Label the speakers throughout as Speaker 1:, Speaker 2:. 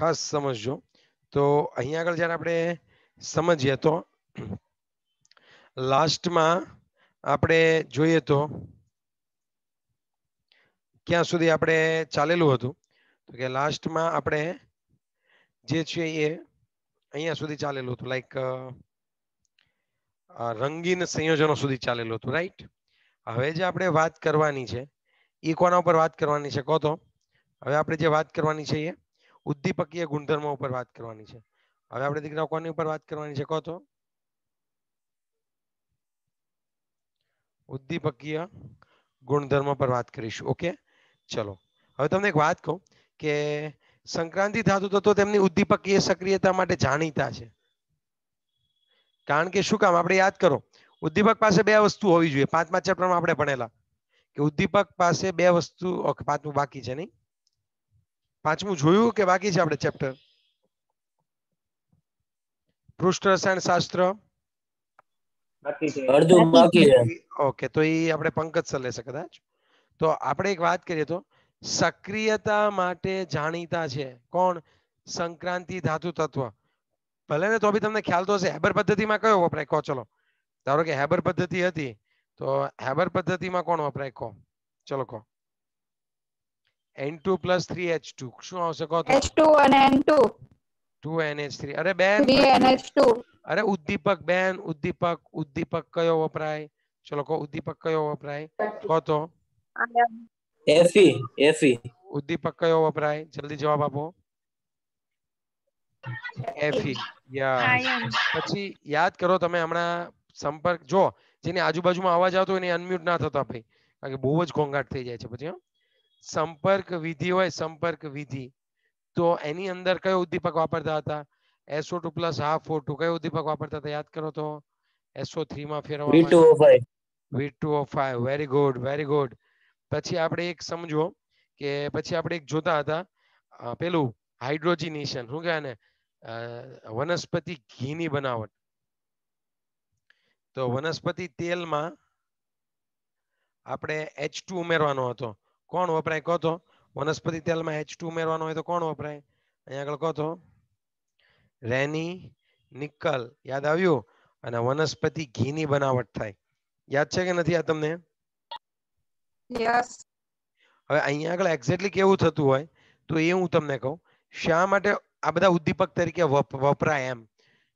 Speaker 1: ખાસ સમજજો તો અહીંયા આગળ જ્યારે આપણે સમજીએ તો લાસ્ટમાં આપણે જોઈએ તો ક્યાં સુધી આપણે ચાલેલું હતું તો કે લાસ્ટમાં આપણે જે છે એ અહીંયા સુધી ચાલેલું હતું લાઈક રંગીન સંયોજનો સુધી ચાલેલું હતું રાઈટ હવે જે આપણે વાત કરવાની છે એ કોના ઉપર વાત કરવાની છે કહો તો હવે આપણે જે વાત કરવાની છે એ ઉદ્દીપકીય ગુણધર્મો ઉપર વાત કરવાની છે હવે આપણે દીકરા કોની ઉપર વાત કરવાની છે કહો તો ઉદ્દીપકીય ગુણધર્મ પર વાત કરીશું ઓકે ચલો હવે તમને એક વાત કહું કે સંક્રાંતિ ધાતુ તો તેમની ઉદ્દીપકીય સક્રિયતા માટે જાણીતા છે કારણ કે શું કામ આપણે યાદ કરો ઉદ્દીપક પાસે બે વસ્તુ હોવી જોઈએ પાંચમા ચેપ્ટરમાં આપણે ભણેલા કે ઉદ્દીપક પાસે બે વસ્તુ પાંચમું બાકી છે નહીં પાંચમું જોયું કે બાકી છે આપણે ચેપ્ટર પૃષ્ઠ રસાયણ શાસ્ત્ર ઓકે તો એ આપણે પંકજ સર લેશે કદાચ તો આપણે એક વાત કરીએ તો સક્રિયતા માટે જાણીતા છે કોણ સંક્રાંતિ ધાતુ તત્વ ભલે ને તો બી તમને ખ્યાલ તો હશે હેબર પદ્ધતિમાં કયો વપરાય કહો ચલો ધારો કે હેબર પદ્ધતિ હતી તો હેબર પદ્ધતિમાં કોણ વપરાય કહો ચલો કહો N2 plus 3H2 શું આવશે કહો તો H2 અને N2 2NH3 અરે બેન 3NH2 અરે ઉદ્દીપક બેન ઉદ્દીપક ઉદ્દીપક કયો વપરાય ચલો કહો ઉદ્દીપક કયો વપરાય કહો તો Fe Fe ઉદ્દીપક કયો વપરાય જલ્દી જવાબ આપો Fe યા પછી યાદ કરો તમે હમણાં સંપર્ક જો જેની આજુબાજુમાં અવાજ આવતો હોય એને અનમ્યુટ ના થતો ભાઈ કારણ કે બહુ જ ઘોંઘાટ થઈ જાય છે પછી હા સંપર્ક વિધિ હોય સંપર્ક વિધિ તો એની અંદર કયો ઉદ્દીપક વાપરતા હતા SO two plus half O two કયો ઉદ્દીપક વાપરતા હતા યાદ કરો તો એસઓ માં ફેરવવા V two very good very good પછી આપણે એક સમજો કે પછી આપણે એક જોતા હતા પેલું હાઇડ્રોજિનેશન શું કહેવાય ને વનસ્પતિ ઘીની બનાવટ તો વનસ્પતિ તેલમાં આપણે એચ ટુ ઉમેરવાનો હતો કોણ વપરાય કહો તો વનસ્પતિ તેલમાં H2 ઉમેરવાનો હોય તો કોણ વપરાય અહીંયા આગળ કહો તો રેની નિકલ યાદ આવ્યું અને વનસ્પતિ ઘીની બનાવટ થાય યાદ છે કે નથી આ તમને હવે અહીંયા આગળ એક્ઝેક્ટલી કેવું થતું હોય તો એ હું તમને કહું શા માટે આ બધા ઉદ્દીપક તરીકે વપરાય એમ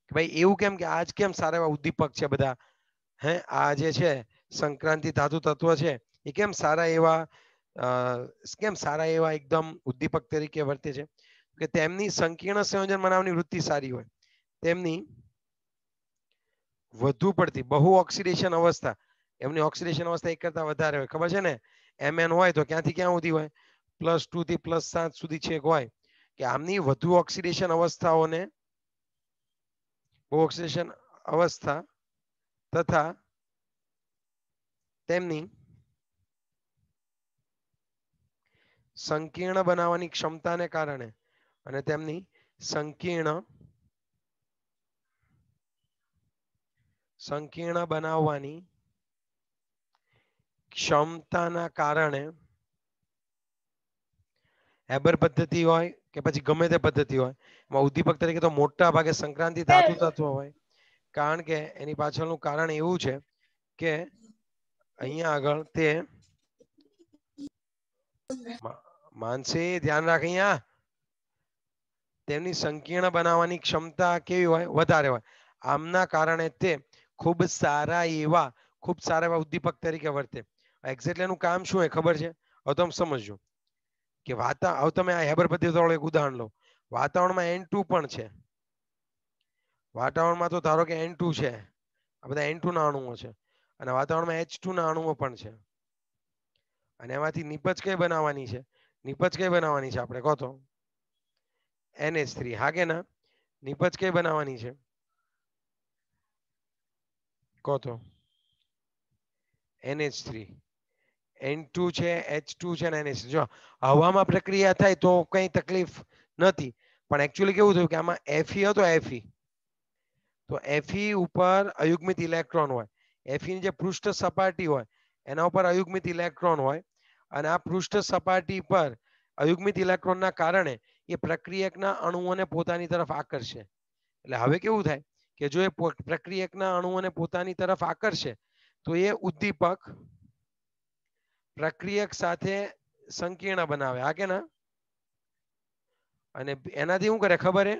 Speaker 1: કે ભાઈ એવું કેમ કે આજ કેમ સારા એવા ઉદ્દીપક છે બધા હે આ જે છે સંક્રાંતિ ધાતુ તત્વ છે એ કેમ સારા એવા કેમ સારા એવા એકદમ ઉદ્દીપક તરીકે વર્તે છે કે તેમની સંકીર્ણ સંયોજન બનાવવાની વૃત્તિ સારી હોય તેમની વધુ પડતી બહુ ઓક્સિડેશન અવસ્થા એમની ઓક્સિડેશન અવસ્થા એક કરતા વધારે હોય ખબર છે ને એમએન હોય તો ક્યાંથી ક્યાં સુધી હોય પ્લસ ટુ થી પ્લસ સાત સુધી છેક હોય કે આમની વધુ ઓક્સિડેશન અવસ્થાઓને બહુ ઓક્સિડેશન અવસ્થા તથા તેમની સંકીર્ણ બનાવવાની ક્ષમતાને કારણે અને તેમની સંકીર્ણ સંકીર્ણ બનાવવાની ક્ષમતાના કારણે એબર પદ્ધતિ હોય કે પછી ગમે તે પદ્ધતિ હોય એમાં ઉદ્દીપક તરીકે તો મોટા ભાગે સંક્રાંતિ ધાતુ તત્વ હોય કારણ કે એની પાછળનું કારણ એવું છે કે અહીંયા આગળ તે માનસી ધ્યાન રાખ અહીંયા તેમની સંકીર્ણ બનાવવાની ક્ષમતા કેવી હોય વધારે હોય આમના કારણે તે ખૂબ સારા એવા ખૂબ સારા એવા ઉદ્દીપક તરીકે વર્તે એક્ઝેક્ટલી એનું કામ શું એ ખબર છે હવે તમે સમજો કે વાતા હવે તમે આ હેબર પદ્ધતિ વાળું એક ઉદાહરણ લો વાતાવરણમાં એન ટુ પણ છે વાતાવરણમાં તો ધારો કે એન ટુ છે આ બધા એન ટુ ના અણુઓ છે અને વાતાવરણમાં એચ ટુ ના અણુઓ પણ છે અને એમાંથી નિપજ કઈ બનાવવાની છે નિપજ કઈ બનાવવાની છે આપણે કહો તો એનએચ થ્રી હા કે ના નિપજ કઈ બનાવવાની છે કહો તો એનએચ થ્રી એન ટુ છે એચ ટુ છે ને એનએચ જો હવામાં પ્રક્રિયા થાય તો કંઈ તકલીફ નથી પણ એકચ્યુઅલી કેવું થયું કે આમાં એફઈ હતો એફઈ તો એફઈ ઉપર અયુગ્મિત ઇલેક્ટ્રોન હોય ની જે પૃષ્ઠ સપાટી હોય એના ઉપર અયુગ્મિત ઇલેક્ટ્રોન હોય અને આ પૃષ્ઠ સપાટી પર અયુગ્મિત ઇલેક્ટ્રોનના કારણે એ પ્રક્રિયકના અણુઓને પોતાની તરફ આકર્ષે એટલે હવે કેવું થાય કે જો એ પ્રક્રિયકના અણુઓને પોતાની તરફ આકર્ષે તો એ ઉદ્દીપક પ્રક્રિયક સાથે સંકીર્ણ બનાવે આ કે ના અને એનાથી શું કરે ખબર હે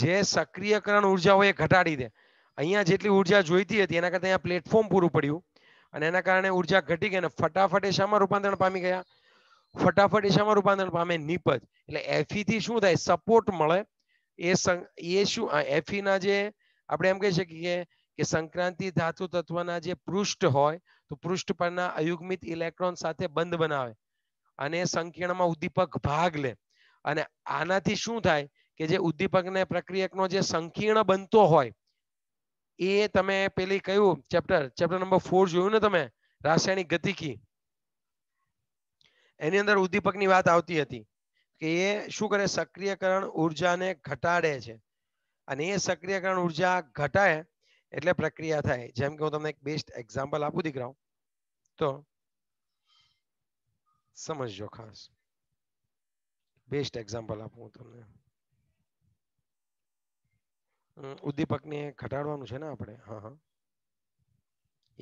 Speaker 1: જે સક્રિયકરણ ઉર્જા હોય એ ઘટાડી દે અહીંયા જેટલી ઉર્જા જોઈતી હતી એના કરતાં અહીંયા પ્લેટફોર્મ પૂરું પડ્યું અને એના કારણે ઉર્જા ઘટી ગઈ અને ફટાફટ એ શામાં રૂપાંતરણ પામી ગયા ફટાફટ એ શામાં રૂપાંતરણ પામે નીપજ એટલે એફઈ e થી શું થાય સપોર્ટ મળે એ એ શું એફઈ e ના જે આપણે એમ કહી શકીએ કે સંક્રાંતિ ધાતુ તત્વના જે પૃષ્ઠ હોય તો પૃષ્ઠ પરના અયુગ્મિત ઇલેક્ટ્રોન સાથે બંધ બનાવે અને સંકીર્ણમાં ઉદ્દીપક ભાગ લે અને આનાથી શું થાય કે જે ઉદ્દીપકને પ્રક્રિયકનો જે સંકીર્ણ બનતો હોય એ તમે પેલી કયું ચેપ્ટર ચેપ્ટર નંબર ફોર જોયું ને તમે રાસાયણિક ગતિકી એની અંદર ઉદ્દીપકની વાત આવતી હતી કે એ શું કરે સક્રિયકરણ ઉર્જાને ઘટાડે છે અને એ સક્રિયકરણ ઉર્જા ઘટાડે એટલે પ્રક્રિયા થાય જેમ કે હું તમને એક બેસ્ટ એક્ઝામ્પલ આપું દીકરાઓ તો સમજો ખાસ બેસ્ટ એક્ઝામ્પલ આપું તમને ઉદ્દીપક ને ઘટાડવાનું છે ને આપણે હા હા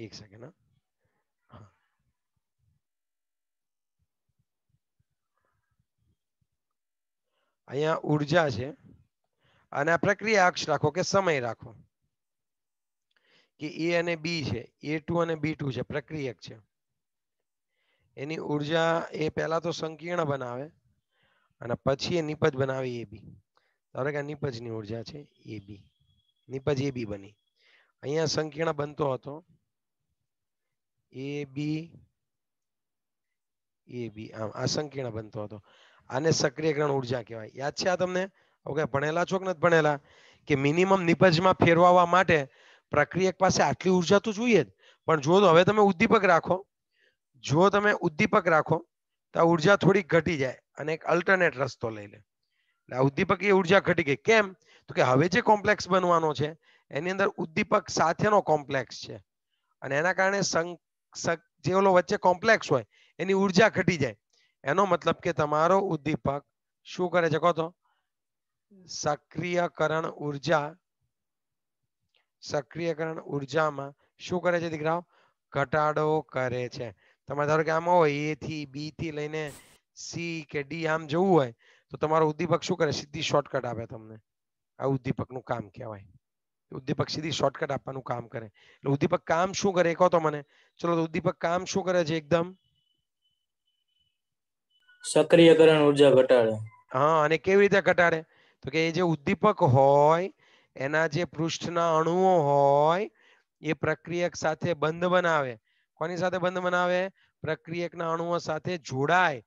Speaker 1: એક સેકન્ડ હા અહીંયા ઉર્જા છે અને આ પ્રક્રિયા અક્ષ રાખો કે સમય રાખો કે એ અને બી છે એ ટુ અને બી ટુ છે પ્રક્રિયક છે એની ઉર્જા એ પહેલા તો સંકીર્ણ બનાવે અને પછી એ નિપજ બનાવે એ બી ધારો કે નિપજની ઉર્જા છે એ બી નિપજ એ બી બની અહીંયા સંકીર્ણ બનતો હતો એ બી એ બી આમ આ સંકીર્ણ બનતો હતો આને સક્રિયકરણ ઉર્જા કહેવાય યાદ છે આ તમને ઓકે ભણેલા છો કે નથી ભણેલા કે મિનિમમ નિપજમાં ફેરવાવા માટે પ્રક્રિયક પાસે આટલી ઉર્જા તો જોઈએ જ પણ જો હવે તમે ઉદ્દીપક રાખો જો તમે ઉદ્દીપક રાખો તો આ ઉર્જા થોડી ઘટી જાય અને એક અલ્ટરનેટ રસ્તો લઈ લે એટલે આ એ ઉર્જા ઘટી ગઈ કેમ તો કે હવે જે કોમ્પ્લેક્સ બનવાનો છે એની અંદર ઉદ્દીપક સાથેનો કોમ્પ્લેક્સ છે અને એના કારણે જે ઓલો વચ્ચે કોમ્પ્લેક્સ હોય એની ઉર્જા ઘટી જાય એનો મતલબ કે તમારો ઉદ્દીપક શું કરે છે કહો તો સક્રિયકરણ ઉર્જા સક્રિયકરણ ઉર્જામાં શું કરે છે દીકરાઓ ઘટાડો કરે છે તમારે ધારો કે આમાં હોય એ થી બી થી લઈને સી કે ડી આમ જવું હોય તો તમારો ઉદ્દીપક શું કરે સીધી શોર્ટકટ આપે તમને આ ઉદ્દીપકનું કામ કહેવાય ઉદ્દીપક સીધી શોર્ટકટ આપવાનું કામ કરે એટલે ઉદ્દીપક કામ શું કરે કહો તો મને ચલો ઉદ્દીપક કામ શું કરે છે એકદમ સક્રિયકરણ ઉર્જા ઘટાડે હા અને કેવી રીતે ઘટાડે તો કે એ જે ઉદ્દીપક હોય એના જે પૃષ્ઠના અણુઓ હોય એ પ્રક્રિયક સાથે બંધ બનાવે કોની સાથે બંધ બનાવે પ્રક્રિયકના અણુઓ સાથે જોડાય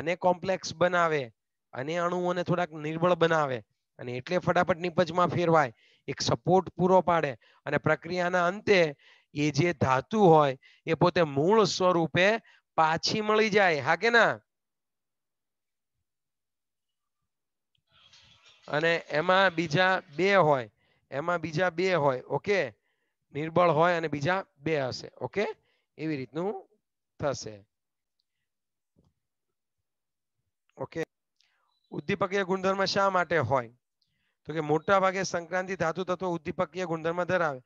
Speaker 1: અને કોમ્પ્લેક્સ બનાવે અને અણુઓને થોડાક નિર્બળ બનાવે અને એટલે ફટાફટ નિપજમાં ફેરવાય એક સપોર્ટ પૂરો પાડે અને પ્રક્રિયાના અંતે એ જે ધાતુ હોય એ પોતે મૂળ સ્વરૂપે પાછી મળી જાય હા કે ના અને એમાં બીજા બે હોય એમાં બીજા બે હોય ઓકે નિર્બળ હોય અને બીજા બે હશે ઓકે એવી રીતનું થશે ઓકે ઉદ્દીપકીય ગુણધર્મ શા માટે હોય તો કે મોટા ભાગે સંક્રાંતિ ધાતુ તત્વ ઉદ્દીપકીય ગુણધર્મ ધરાવે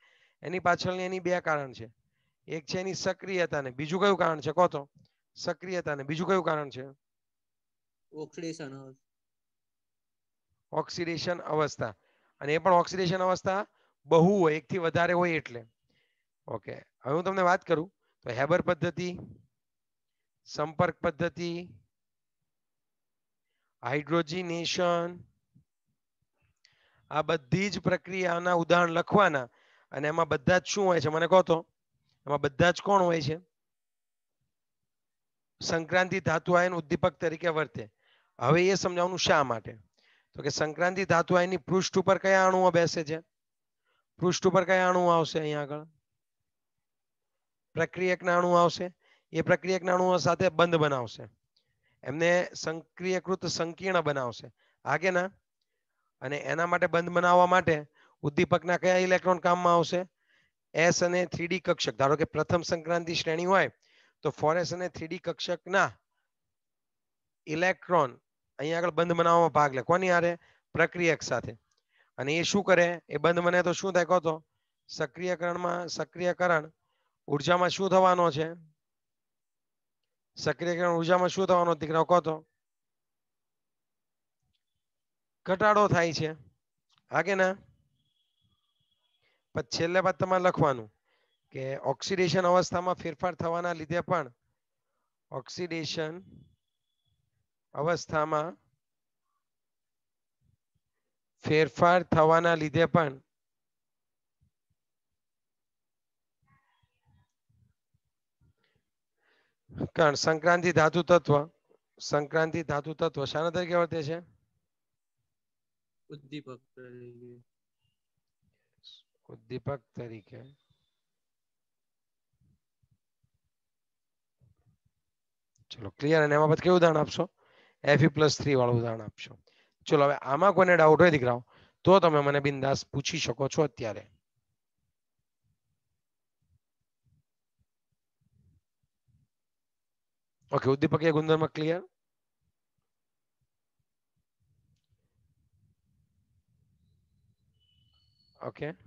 Speaker 1: એની પાછળની એની બે કારણ છે એક છે એની સક્રિયતા ને બીજું કયું કારણ છે કહો તો સક્રિયતા ને બીજું કયું કારણ છે ઓક્સિડેશન ઓક્સિડેશન અવસ્થા અને એ પણ ઓક્સિડેશન અવસ્થા બહુ હોય એક થી વધારે હોય એટલે ઓકે હવે હું તમને વાત કરું તો હેબર પદ્ધતિ સંપર્ક પદ્ધતિ હાઇડ્રોજિનેશન આ બધી જ પ્રક્રિયાના ઉદાહરણ લખવાના અને એમાં બધા જ શું હોય છે મને કહો તો એમાં બધા જ કોણ હોય છે સંક્રાંતિ ધાતુ આયન ઉદ્દીપક તરીકે વર્તે હવે એ સમજાવવાનું શા માટે તો કે સંક્રાંતિ ધાતુ આયનની પૃષ્ઠ ઉપર કયા અણુઓ બેસે છે પૃષ્ઠ ઉપર કયા અણુઓ આવશે અહીંયા આગળ પ્રક્રિયકના અણુઓ આવશે એ પ્રક્રિયકના અણુઓ સાથે બંધ બનાવશે એમને સંક્રિયકૃત સંકીર્ણ બનાવશે હા ના અને એના માટે બંધ બનાવવા માટે ઉદ્દીપકના કયા ઇલેક્ટ્રોન કામમાં આવશે એસ અને થ્રીડી કક્ષક ધારો કે પ્રથમ સંક્રાંતિ શ્રેણી હોય તો ફોરેસ અને થ્રીડી કક્ષકના ઇલેક્ટ્રોન અહીંયા આગળ બંધ બનાવવામાં ભાગ લે કોની હારે પ્રક્રિયક સાથે અને એ શું કરે એ બંધ બને તો શું થાય કહો તો સક્રિયકરણમાં સક્રિયકરણ ઉર્જામાં શું થવાનો છે સક્રિયકરણ ઉર્જામાં શું થવાનો દીકરા કહો તો ઘટાડો થાય છે હા કે ના પછી છેલ્લે વાત તમારે લખવાનું કે ઓક્સિડેશન અવસ્થામાં ફેરફાર થવાના લીધે પણ ઓક્સિડેશન અવસ્થામાં ફેરફાર થવાના લીધે પણ કારણ સંક્રાંતિ ધાતુ તત્વ સંક્રાંતિ ધાતુ તત્વ શાના તરીકે વર્તે છે ઉદ્દીપક તરીકે ઉદ્દીપક તરીકે ચલો ક્લિયર અને એમાં પછી કેવું ઉદાહરણ આપશો એફ પ્લસ થ્રી વાળું ઉદાહરણ આપશો ચલો હવે આમાં કોઈને ડાઉટ હોય દીકરાઓ તો તમે મને બિંદાસ પૂછી શકો છો અત્યારે ઓકે ઉદ્દીપક એ ગુણધર્મ ક્લિયર okay